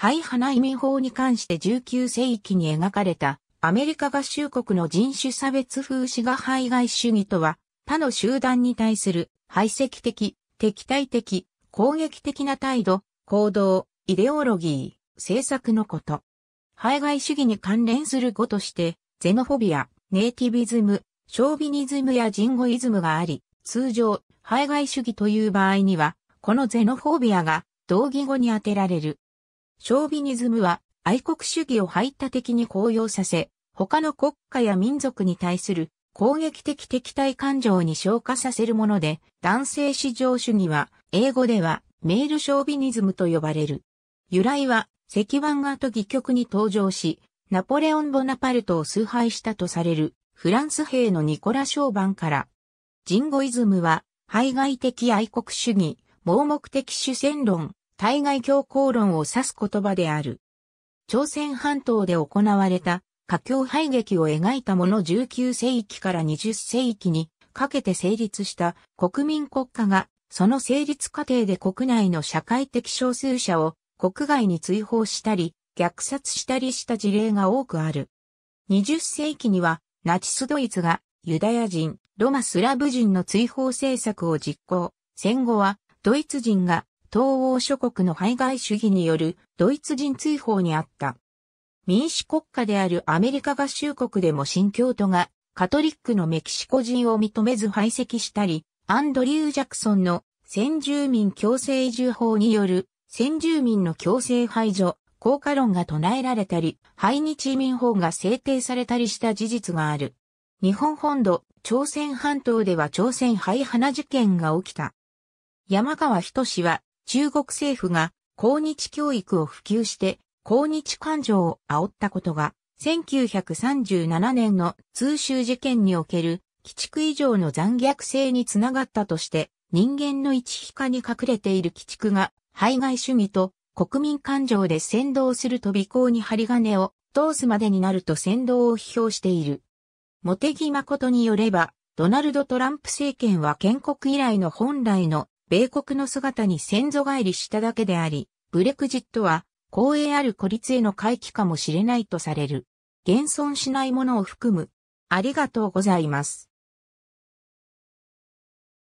ハイハナ移民法に関して19世紀に描かれたアメリカ合衆国の人種差別風刺が排外主義とは他の集団に対する排斥的、敵対的、攻撃的な態度、行動、イデオロギー、政策のこと。排外主義に関連する語として、ゼノフォビア、ネイティビズム、ショービニズムやジンゴイズムがあり、通常、排外主義という場合には、このゼノフォビアが同義語に当てられる。ショービニズムは愛国主義を排他的に高揚させ、他の国家や民族に対する攻撃的敵対感情に昇華させるもので、男性至上主義は、英語ではメールショービニズムと呼ばれる。由来は、石版画と戯曲に登場し、ナポレオン・ボナパルトを崇拝したとされる、フランス兵のニコラ・ショーバンから。ジンゴイズムは、排外的愛国主義、盲目的主戦論、対外強硬論を指す言葉である。朝鮮半島で行われた、華僑排撃を描いたもの19世紀から20世紀にかけて成立した国民国家が、その成立過程で国内の社会的少数者を国外に追放したり、虐殺したりした事例が多くある。20世紀には、ナチスドイツがユダヤ人、ロマスラブ人の追放政策を実行。戦後は、ドイツ人が東欧諸国の排外主義によるドイツ人追放にあった。民主国家であるアメリカ合衆国でも新教徒がカトリックのメキシコ人を認めず排斥したり、アンドリュー・ジャクソンの先住民強制移住法による先住民の強制排除、効果論が唱えられたり、排日移民法が制定されたりした事実がある。日本本土、朝鮮半島では朝鮮廃花事件が起きた。山川仁は中国政府が抗日教育を普及して抗日感情を煽ったことが、1937年の通州事件における鬼畜以上の残虐性につながったとして、人間の一皮下に隠れている鬼畜が、排外主義と国民感情で先導する飛び交に針金を通すまでになると先導を批評している。茂木誠によれば、ドナルド・トランプ政権は建国以来の本来の米国の姿に先祖返りしただけであり、ブレクジットは、光栄ある孤立への回帰かもしれないとされる。現存しないものを含む。ありがとうございます。